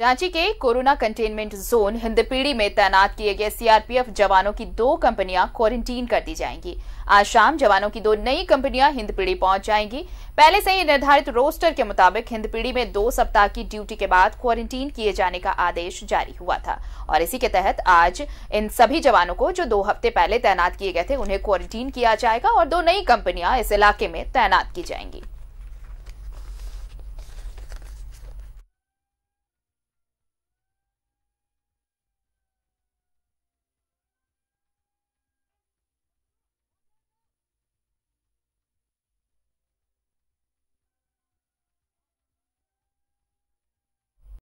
रांची के corona containment zone Hindpiri में तैनात किए गए सीआरपीएफ जवानों की दो कंपनियां क्वारंटीन कर दी जाएंगी आज शाम जवानों की दो नई कंपनियां हिंदपीढ़ी पहुंच जाएंगी पहले से ही निर्धारित रोस्टर के मुताबिक हिंदपीढ़ी में दो सप्ताह की ड्यूटी के बाद क्वारंटीन किए जाने का आदेश जारी हुआ था और इसी के तहत आज इन सभी जवानों को जो दो हफ्ते पहले तैनात किए गए थे उन्हें क्वारंटीन किया जाएगा और दो नई कंपनियां इस इलाके में तैनात की जाएंगी